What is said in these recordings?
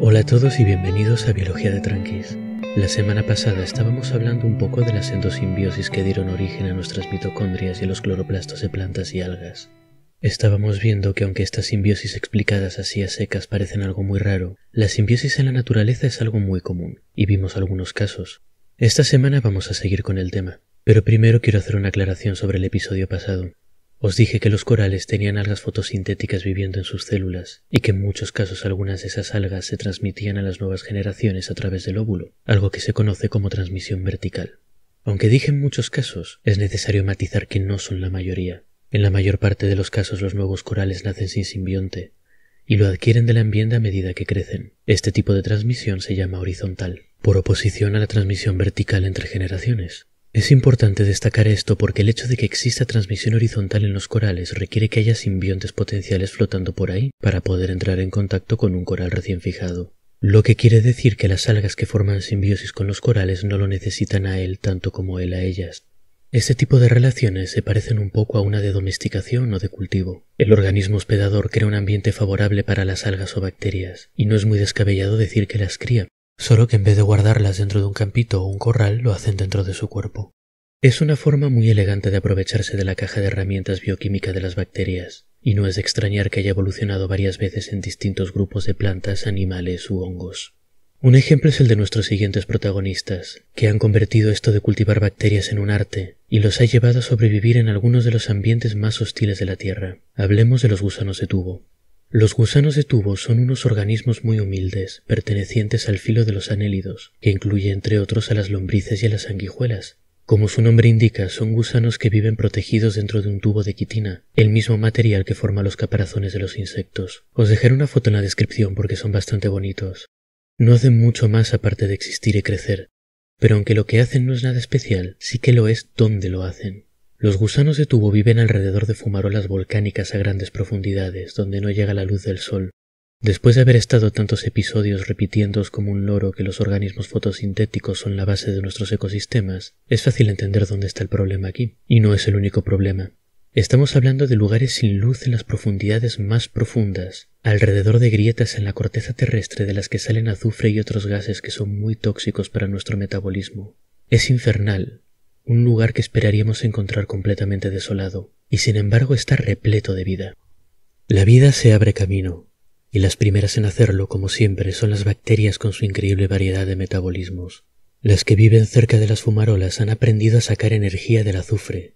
Hola a todos y bienvenidos a Biología de Tranquis. La semana pasada estábamos hablando un poco de las endosimbiosis que dieron origen a nuestras mitocondrias y a los cloroplastos de plantas y algas. Estábamos viendo que aunque estas simbiosis explicadas así a secas parecen algo muy raro, la simbiosis en la naturaleza es algo muy común, y vimos algunos casos. Esta semana vamos a seguir con el tema, pero primero quiero hacer una aclaración sobre el episodio pasado. Os dije que los corales tenían algas fotosintéticas viviendo en sus células y que en muchos casos algunas de esas algas se transmitían a las nuevas generaciones a través del óvulo, algo que se conoce como transmisión vertical. Aunque dije en muchos casos, es necesario matizar que no son la mayoría. En la mayor parte de los casos los nuevos corales nacen sin simbionte y lo adquieren de la ambiente a medida que crecen. Este tipo de transmisión se llama horizontal, por oposición a la transmisión vertical entre generaciones. Es importante destacar esto porque el hecho de que exista transmisión horizontal en los corales requiere que haya simbiontes potenciales flotando por ahí para poder entrar en contacto con un coral recién fijado. Lo que quiere decir que las algas que forman simbiosis con los corales no lo necesitan a él tanto como él a ellas. Este tipo de relaciones se parecen un poco a una de domesticación o de cultivo. El organismo hospedador crea un ambiente favorable para las algas o bacterias, y no es muy descabellado decir que las cría, solo que en vez de guardarlas dentro de un campito o un corral, lo hacen dentro de su cuerpo. Es una forma muy elegante de aprovecharse de la caja de herramientas bioquímica de las bacterias, y no es de extrañar que haya evolucionado varias veces en distintos grupos de plantas, animales u hongos. Un ejemplo es el de nuestros siguientes protagonistas, que han convertido esto de cultivar bacterias en un arte y los ha llevado a sobrevivir en algunos de los ambientes más hostiles de la Tierra. Hablemos de los gusanos de tubo. Los gusanos de tubo son unos organismos muy humildes, pertenecientes al filo de los anélidos, que incluye entre otros a las lombrices y a las sanguijuelas. Como su nombre indica, son gusanos que viven protegidos dentro de un tubo de quitina, el mismo material que forma los caparazones de los insectos. Os dejaré una foto en la descripción porque son bastante bonitos. No hacen mucho más aparte de existir y crecer, pero aunque lo que hacen no es nada especial, sí que lo es dónde lo hacen. Los gusanos de tubo viven alrededor de fumarolas volcánicas a grandes profundidades, donde no llega la luz del sol. Después de haber estado tantos episodios repitiéndos como un loro que los organismos fotosintéticos son la base de nuestros ecosistemas, es fácil entender dónde está el problema aquí. Y no es el único problema. Estamos hablando de lugares sin luz en las profundidades más profundas, alrededor de grietas en la corteza terrestre de las que salen azufre y otros gases que son muy tóxicos para nuestro metabolismo. Es infernal, un lugar que esperaríamos encontrar completamente desolado, y sin embargo está repleto de vida. La vida se abre camino, y las primeras en hacerlo, como siempre, son las bacterias con su increíble variedad de metabolismos. Las que viven cerca de las fumarolas han aprendido a sacar energía del azufre.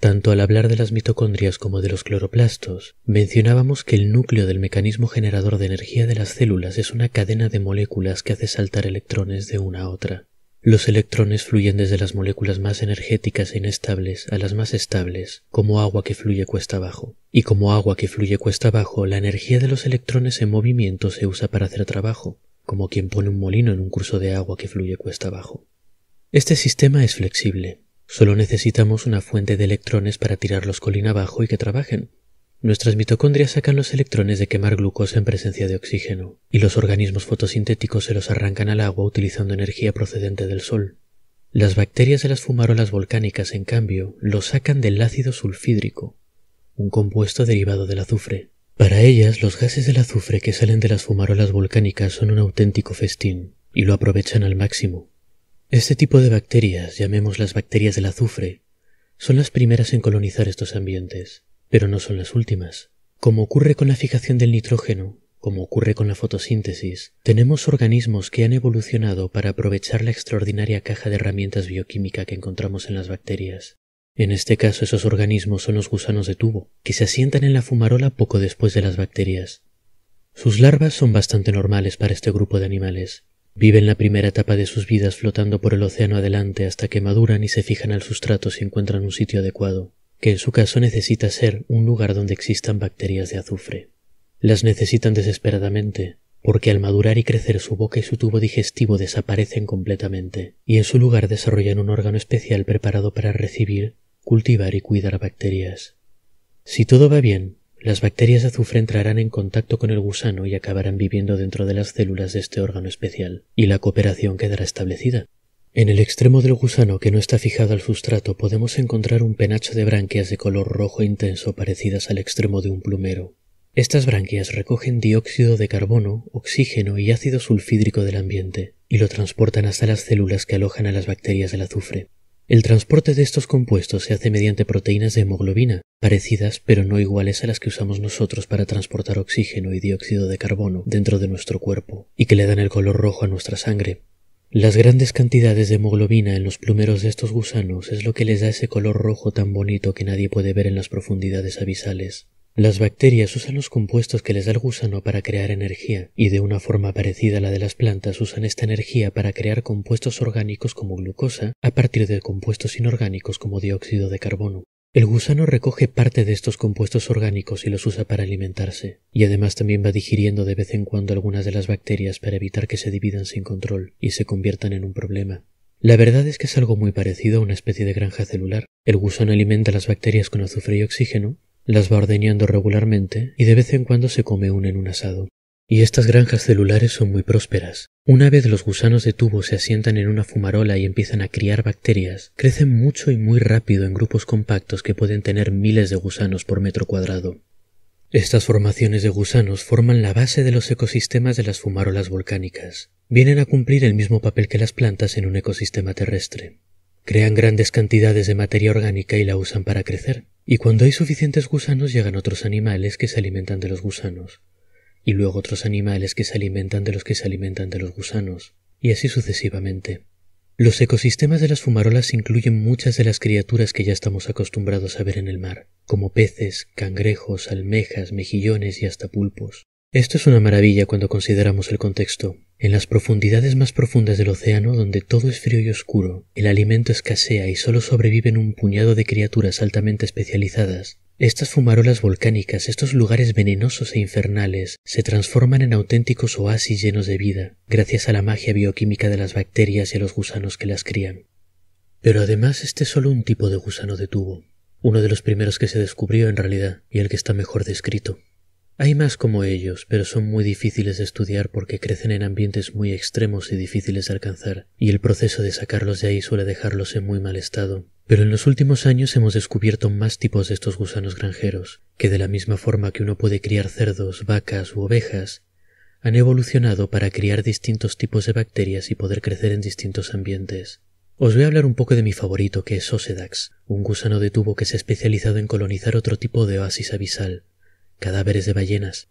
Tanto al hablar de las mitocondrias como de los cloroplastos, mencionábamos que el núcleo del mecanismo generador de energía de las células es una cadena de moléculas que hace saltar electrones de una a otra. Los electrones fluyen desde las moléculas más energéticas e inestables a las más estables, como agua que fluye cuesta abajo. Y como agua que fluye cuesta abajo, la energía de los electrones en movimiento se usa para hacer trabajo, como quien pone un molino en un curso de agua que fluye cuesta abajo. Este sistema es flexible. Solo necesitamos una fuente de electrones para tirarlos colina abajo y que trabajen, Nuestras mitocondrias sacan los electrones de quemar glucosa en presencia de oxígeno, y los organismos fotosintéticos se los arrancan al agua utilizando energía procedente del sol. Las bacterias de las fumarolas volcánicas, en cambio, lo sacan del ácido sulfídrico, un compuesto derivado del azufre. Para ellas, los gases del azufre que salen de las fumarolas volcánicas son un auténtico festín, y lo aprovechan al máximo. Este tipo de bacterias, llamemos las bacterias del azufre, son las primeras en colonizar estos ambientes pero no son las últimas. Como ocurre con la fijación del nitrógeno, como ocurre con la fotosíntesis, tenemos organismos que han evolucionado para aprovechar la extraordinaria caja de herramientas bioquímica que encontramos en las bacterias. En este caso esos organismos son los gusanos de tubo, que se asientan en la fumarola poco después de las bacterias. Sus larvas son bastante normales para este grupo de animales. Viven la primera etapa de sus vidas flotando por el océano adelante hasta que maduran y se fijan al sustrato si encuentran un sitio adecuado que en su caso necesita ser un lugar donde existan bacterias de azufre. Las necesitan desesperadamente, porque al madurar y crecer su boca y su tubo digestivo desaparecen completamente, y en su lugar desarrollan un órgano especial preparado para recibir, cultivar y cuidar bacterias. Si todo va bien, las bacterias de azufre entrarán en contacto con el gusano y acabarán viviendo dentro de las células de este órgano especial, y la cooperación quedará establecida. En el extremo del gusano que no está fijado al sustrato podemos encontrar un penacho de branquias de color rojo intenso parecidas al extremo de un plumero. Estas branquias recogen dióxido de carbono, oxígeno y ácido sulfídrico del ambiente, y lo transportan hasta las células que alojan a las bacterias del azufre. El transporte de estos compuestos se hace mediante proteínas de hemoglobina, parecidas pero no iguales a las que usamos nosotros para transportar oxígeno y dióxido de carbono dentro de nuestro cuerpo, y que le dan el color rojo a nuestra sangre, las grandes cantidades de hemoglobina en los plumeros de estos gusanos es lo que les da ese color rojo tan bonito que nadie puede ver en las profundidades abisales. Las bacterias usan los compuestos que les da el gusano para crear energía, y de una forma parecida a la de las plantas usan esta energía para crear compuestos orgánicos como glucosa a partir de compuestos inorgánicos como dióxido de carbono. El gusano recoge parte de estos compuestos orgánicos y los usa para alimentarse, y además también va digiriendo de vez en cuando algunas de las bacterias para evitar que se dividan sin control y se conviertan en un problema. La verdad es que es algo muy parecido a una especie de granja celular. El gusano alimenta las bacterias con azufre y oxígeno, las va ordeñando regularmente y de vez en cuando se come una en un asado. Y estas granjas celulares son muy prósperas. Una vez los gusanos de tubo se asientan en una fumarola y empiezan a criar bacterias, crecen mucho y muy rápido en grupos compactos que pueden tener miles de gusanos por metro cuadrado. Estas formaciones de gusanos forman la base de los ecosistemas de las fumarolas volcánicas. Vienen a cumplir el mismo papel que las plantas en un ecosistema terrestre. Crean grandes cantidades de materia orgánica y la usan para crecer. Y cuando hay suficientes gusanos llegan otros animales que se alimentan de los gusanos y luego otros animales que se alimentan de los que se alimentan de los gusanos, y así sucesivamente. Los ecosistemas de las fumarolas incluyen muchas de las criaturas que ya estamos acostumbrados a ver en el mar, como peces, cangrejos, almejas, mejillones y hasta pulpos. Esto es una maravilla cuando consideramos el contexto. En las profundidades más profundas del océano, donde todo es frío y oscuro, el alimento escasea y solo sobreviven un puñado de criaturas altamente especializadas, estas fumarolas volcánicas, estos lugares venenosos e infernales, se transforman en auténticos oasis llenos de vida, gracias a la magia bioquímica de las bacterias y a los gusanos que las crían. Pero además este es solo un tipo de gusano de tubo, uno de los primeros que se descubrió en realidad, y el que está mejor descrito. Hay más como ellos, pero son muy difíciles de estudiar porque crecen en ambientes muy extremos y difíciles de alcanzar, y el proceso de sacarlos de ahí suele dejarlos en muy mal estado. Pero en los últimos años hemos descubierto más tipos de estos gusanos granjeros, que de la misma forma que uno puede criar cerdos, vacas u ovejas, han evolucionado para criar distintos tipos de bacterias y poder crecer en distintos ambientes. Os voy a hablar un poco de mi favorito, que es Ocedax, un gusano de tubo que se ha especializado en colonizar otro tipo de oasis abisal, cadáveres de ballenas.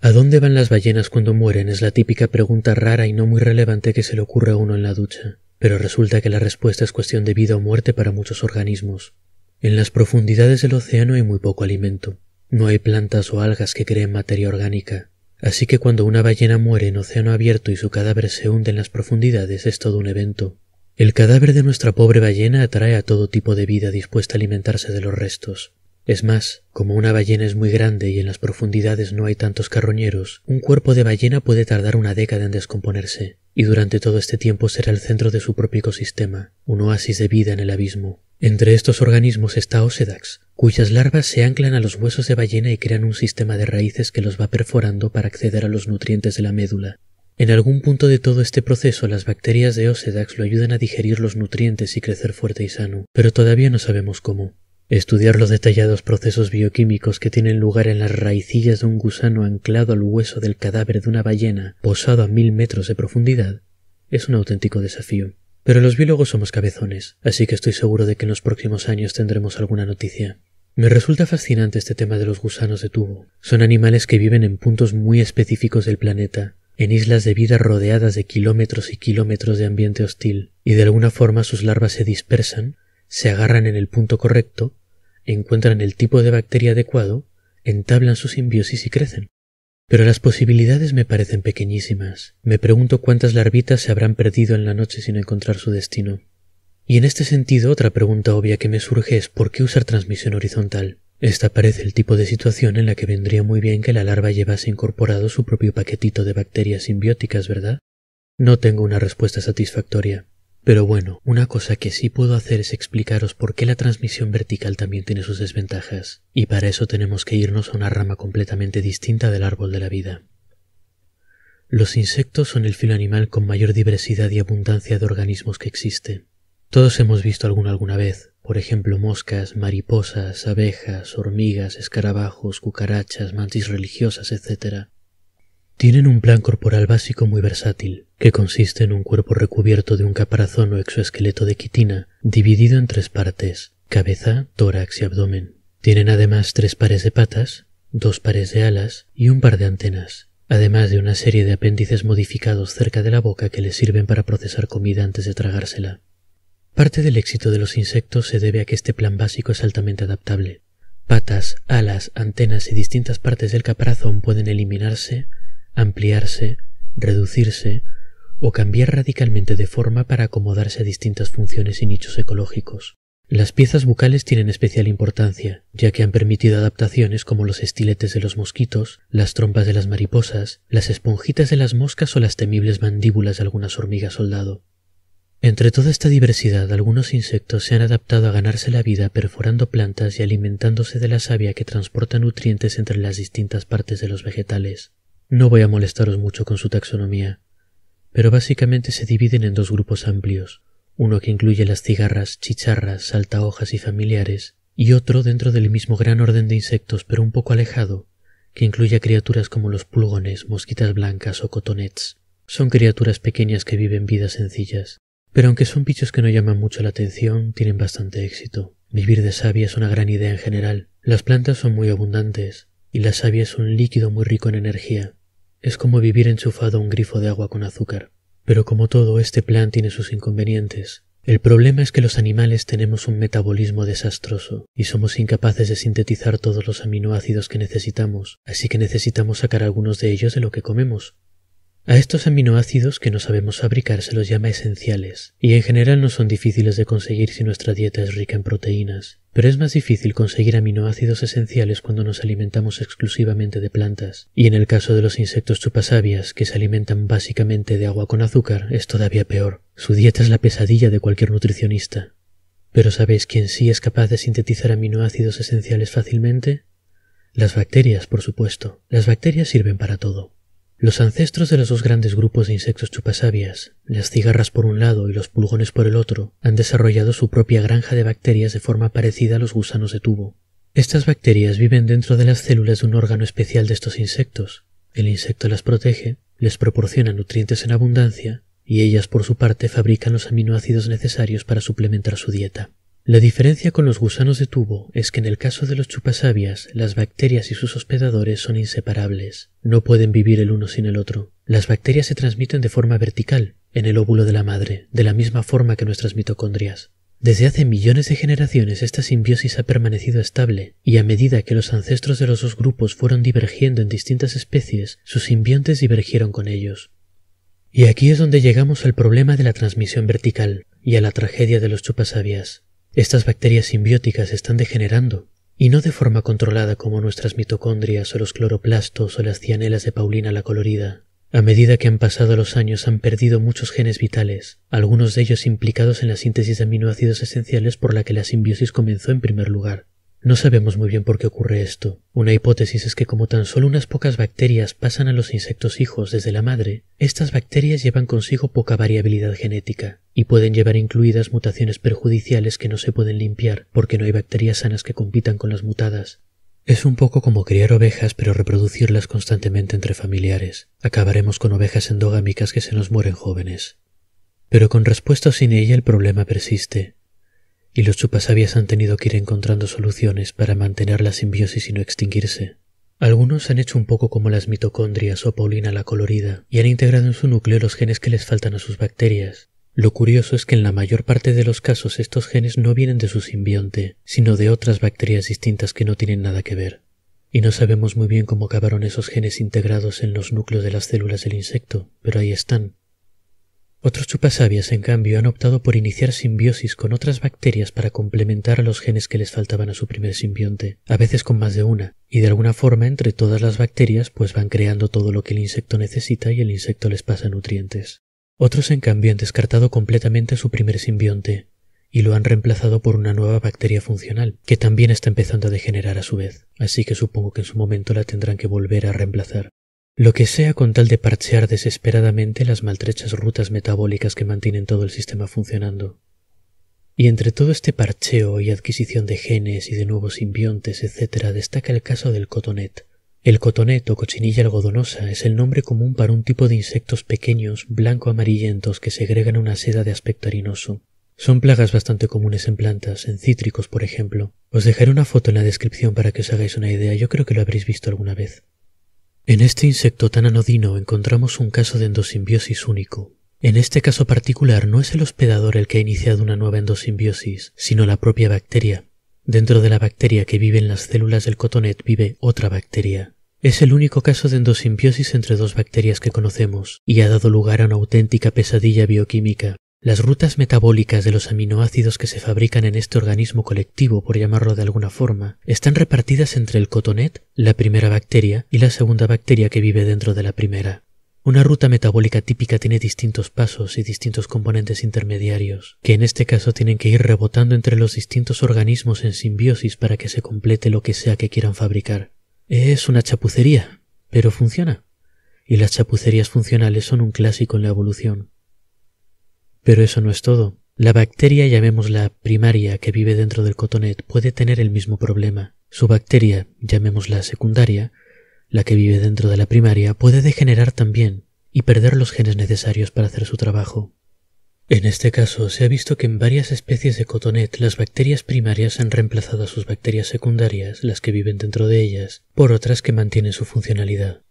¿A dónde van las ballenas cuando mueren? es la típica pregunta rara y no muy relevante que se le ocurre a uno en la ducha, pero resulta que la respuesta es cuestión de vida o muerte para muchos organismos. En las profundidades del océano hay muy poco alimento. No hay plantas o algas que creen materia orgánica, así que cuando una ballena muere en océano abierto y su cadáver se hunde en las profundidades es todo un evento. El cadáver de nuestra pobre ballena atrae a todo tipo de vida dispuesta a alimentarse de los restos. Es más, como una ballena es muy grande y en las profundidades no hay tantos carroñeros, un cuerpo de ballena puede tardar una década en descomponerse, y durante todo este tiempo será el centro de su propio ecosistema, un oasis de vida en el abismo. Entre estos organismos está Osedax, cuyas larvas se anclan a los huesos de ballena y crean un sistema de raíces que los va perforando para acceder a los nutrientes de la médula. En algún punto de todo este proceso las bacterias de Osedax lo ayudan a digerir los nutrientes y crecer fuerte y sano, pero todavía no sabemos cómo. Estudiar los detallados procesos bioquímicos que tienen lugar en las raicillas de un gusano anclado al hueso del cadáver de una ballena posado a mil metros de profundidad es un auténtico desafío. Pero los biólogos somos cabezones, así que estoy seguro de que en los próximos años tendremos alguna noticia. Me resulta fascinante este tema de los gusanos de tubo. Son animales que viven en puntos muy específicos del planeta, en islas de vida rodeadas de kilómetros y kilómetros de ambiente hostil, y de alguna forma sus larvas se dispersan, se agarran en el punto correcto, encuentran el tipo de bacteria adecuado, entablan su simbiosis y crecen. Pero las posibilidades me parecen pequeñísimas. Me pregunto cuántas larvitas se habrán perdido en la noche sin encontrar su destino. Y en este sentido otra pregunta obvia que me surge es ¿por qué usar transmisión horizontal? Esta parece el tipo de situación en la que vendría muy bien que la larva llevase incorporado su propio paquetito de bacterias simbióticas, ¿verdad? No tengo una respuesta satisfactoria. Pero bueno, una cosa que sí puedo hacer es explicaros por qué la transmisión vertical también tiene sus desventajas, y para eso tenemos que irnos a una rama completamente distinta del árbol de la vida. Los insectos son el filo animal con mayor diversidad y abundancia de organismos que existe. Todos hemos visto alguno alguna vez, por ejemplo moscas, mariposas, abejas, hormigas, escarabajos, cucarachas, mantis religiosas, etc. Tienen un plan corporal básico muy versátil, que consiste en un cuerpo recubierto de un caparazón o exoesqueleto de quitina, dividido en tres partes, cabeza, tórax y abdomen. Tienen además tres pares de patas, dos pares de alas y un par de antenas, además de una serie de apéndices modificados cerca de la boca que les sirven para procesar comida antes de tragársela. Parte del éxito de los insectos se debe a que este plan básico es altamente adaptable. Patas, alas, antenas y distintas partes del caparazón pueden eliminarse ampliarse, reducirse o cambiar radicalmente de forma para acomodarse a distintas funciones y nichos ecológicos. Las piezas bucales tienen especial importancia, ya que han permitido adaptaciones como los estiletes de los mosquitos, las trompas de las mariposas, las esponjitas de las moscas o las temibles mandíbulas de algunas hormigas soldado. Entre toda esta diversidad, algunos insectos se han adaptado a ganarse la vida perforando plantas y alimentándose de la savia que transporta nutrientes entre las distintas partes de los vegetales. No voy a molestaros mucho con su taxonomía, pero básicamente se dividen en dos grupos amplios, uno que incluye las cigarras, chicharras, saltahojas y familiares, y otro dentro del mismo gran orden de insectos pero un poco alejado, que incluye criaturas como los pulgones, mosquitas blancas o cotonets. Son criaturas pequeñas que viven vidas sencillas, pero aunque son bichos que no llaman mucho la atención, tienen bastante éxito. Vivir de savia es una gran idea en general. Las plantas son muy abundantes, y la savia es un líquido muy rico en energía. Es como vivir enchufado a un grifo de agua con azúcar. Pero como todo, este plan tiene sus inconvenientes. El problema es que los animales tenemos un metabolismo desastroso y somos incapaces de sintetizar todos los aminoácidos que necesitamos, así que necesitamos sacar algunos de ellos de lo que comemos. A estos aminoácidos que no sabemos fabricar se los llama esenciales, y en general no son difíciles de conseguir si nuestra dieta es rica en proteínas, pero es más difícil conseguir aminoácidos esenciales cuando nos alimentamos exclusivamente de plantas, y en el caso de los insectos chupasabias, que se alimentan básicamente de agua con azúcar, es todavía peor. Su dieta es la pesadilla de cualquier nutricionista. Pero ¿sabéis quién sí es capaz de sintetizar aminoácidos esenciales fácilmente? Las bacterias, por supuesto. Las bacterias sirven para todo. Los ancestros de los dos grandes grupos de insectos chupasabias, las cigarras por un lado y los pulgones por el otro, han desarrollado su propia granja de bacterias de forma parecida a los gusanos de tubo. Estas bacterias viven dentro de las células de un órgano especial de estos insectos. El insecto las protege, les proporciona nutrientes en abundancia, y ellas por su parte fabrican los aminoácidos necesarios para suplementar su dieta. La diferencia con los gusanos de tubo es que en el caso de los chupasabias, las bacterias y sus hospedadores son inseparables. No pueden vivir el uno sin el otro. Las bacterias se transmiten de forma vertical, en el óvulo de la madre, de la misma forma que nuestras mitocondrias. Desde hace millones de generaciones esta simbiosis ha permanecido estable, y a medida que los ancestros de los dos grupos fueron divergiendo en distintas especies, sus simbiontes divergieron con ellos. Y aquí es donde llegamos al problema de la transmisión vertical, y a la tragedia de los chupasabias. Estas bacterias simbióticas están degenerando, y no de forma controlada como nuestras mitocondrias o los cloroplastos o las cianelas de Paulina la colorida. A medida que han pasado los años han perdido muchos genes vitales, algunos de ellos implicados en la síntesis de aminoácidos esenciales por la que la simbiosis comenzó en primer lugar. No sabemos muy bien por qué ocurre esto. Una hipótesis es que como tan solo unas pocas bacterias pasan a los insectos hijos desde la madre, estas bacterias llevan consigo poca variabilidad genética y pueden llevar incluidas mutaciones perjudiciales que no se pueden limpiar porque no hay bacterias sanas que compitan con las mutadas. Es un poco como criar ovejas pero reproducirlas constantemente entre familiares. Acabaremos con ovejas endogámicas que se nos mueren jóvenes. Pero con respuesta sin ella el problema persiste y los chupasabias han tenido que ir encontrando soluciones para mantener la simbiosis y no extinguirse. Algunos han hecho un poco como las mitocondrias o Paulina la colorida y han integrado en su núcleo los genes que les faltan a sus bacterias. Lo curioso es que en la mayor parte de los casos estos genes no vienen de su simbionte, sino de otras bacterias distintas que no tienen nada que ver. Y no sabemos muy bien cómo acabaron esos genes integrados en los núcleos de las células del insecto, pero ahí están, otros chupasabias, en cambio, han optado por iniciar simbiosis con otras bacterias para complementar los genes que les faltaban a su primer simbionte, a veces con más de una, y de alguna forma entre todas las bacterias pues van creando todo lo que el insecto necesita y el insecto les pasa nutrientes. Otros, en cambio, han descartado completamente a su primer simbionte, y lo han reemplazado por una nueva bacteria funcional, que también está empezando a degenerar a su vez, así que supongo que en su momento la tendrán que volver a reemplazar. Lo que sea con tal de parchear desesperadamente las maltrechas rutas metabólicas que mantienen todo el sistema funcionando. Y entre todo este parcheo y adquisición de genes y de nuevos simbiontes, etc., destaca el caso del cotonet. El cotonet o cochinilla algodonosa es el nombre común para un tipo de insectos pequeños, blanco-amarillentos, que segregan una seda de aspecto harinoso. Son plagas bastante comunes en plantas, en cítricos, por ejemplo. Os dejaré una foto en la descripción para que os hagáis una idea, yo creo que lo habréis visto alguna vez. En este insecto tan anodino encontramos un caso de endosimbiosis único. En este caso particular no es el hospedador el que ha iniciado una nueva endosimbiosis, sino la propia bacteria. Dentro de la bacteria que vive en las células del cotonet vive otra bacteria. Es el único caso de endosimbiosis entre dos bacterias que conocemos, y ha dado lugar a una auténtica pesadilla bioquímica, las rutas metabólicas de los aminoácidos que se fabrican en este organismo colectivo, por llamarlo de alguna forma, están repartidas entre el cotonet, la primera bacteria, y la segunda bacteria que vive dentro de la primera. Una ruta metabólica típica tiene distintos pasos y distintos componentes intermediarios, que en este caso tienen que ir rebotando entre los distintos organismos en simbiosis para que se complete lo que sea que quieran fabricar. Es una chapucería, pero funciona. Y las chapucerías funcionales son un clásico en la evolución. Pero eso no es todo. La bacteria, llamémosla primaria, que vive dentro del cotonet puede tener el mismo problema. Su bacteria, llamémosla secundaria, la que vive dentro de la primaria, puede degenerar también y perder los genes necesarios para hacer su trabajo. En este caso, se ha visto que en varias especies de cotonet las bacterias primarias han reemplazado a sus bacterias secundarias, las que viven dentro de ellas, por otras que mantienen su funcionalidad.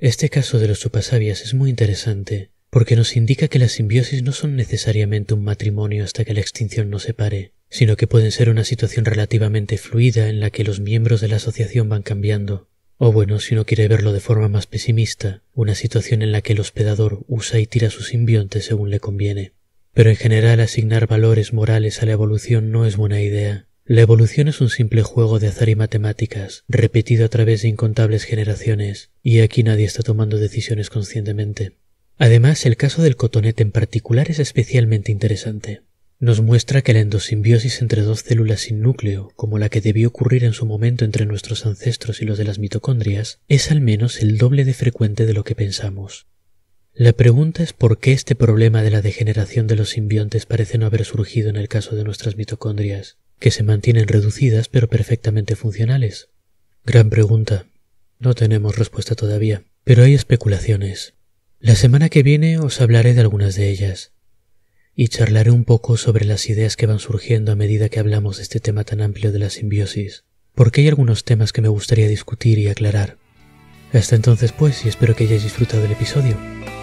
Este caso de los supasavias es muy interesante, porque nos indica que las simbiosis no son necesariamente un matrimonio hasta que la extinción nos separe, sino que pueden ser una situación relativamente fluida en la que los miembros de la asociación van cambiando. O bueno, si no quiere verlo de forma más pesimista, una situación en la que el hospedador usa y tira su simbionte según le conviene. Pero en general asignar valores morales a la evolución no es buena idea. La evolución es un simple juego de azar y matemáticas, repetido a través de incontables generaciones, y aquí nadie está tomando decisiones conscientemente. Además, el caso del cotonete en particular es especialmente interesante. Nos muestra que la endosimbiosis entre dos células sin núcleo, como la que debió ocurrir en su momento entre nuestros ancestros y los de las mitocondrias, es al menos el doble de frecuente de lo que pensamos. La pregunta es por qué este problema de la degeneración de los simbiontes parece no haber surgido en el caso de nuestras mitocondrias, que se mantienen reducidas pero perfectamente funcionales. Gran pregunta. No tenemos respuesta todavía, pero hay especulaciones. La semana que viene os hablaré de algunas de ellas y charlaré un poco sobre las ideas que van surgiendo a medida que hablamos de este tema tan amplio de la simbiosis, porque hay algunos temas que me gustaría discutir y aclarar. Hasta entonces pues, y espero que hayáis disfrutado del episodio.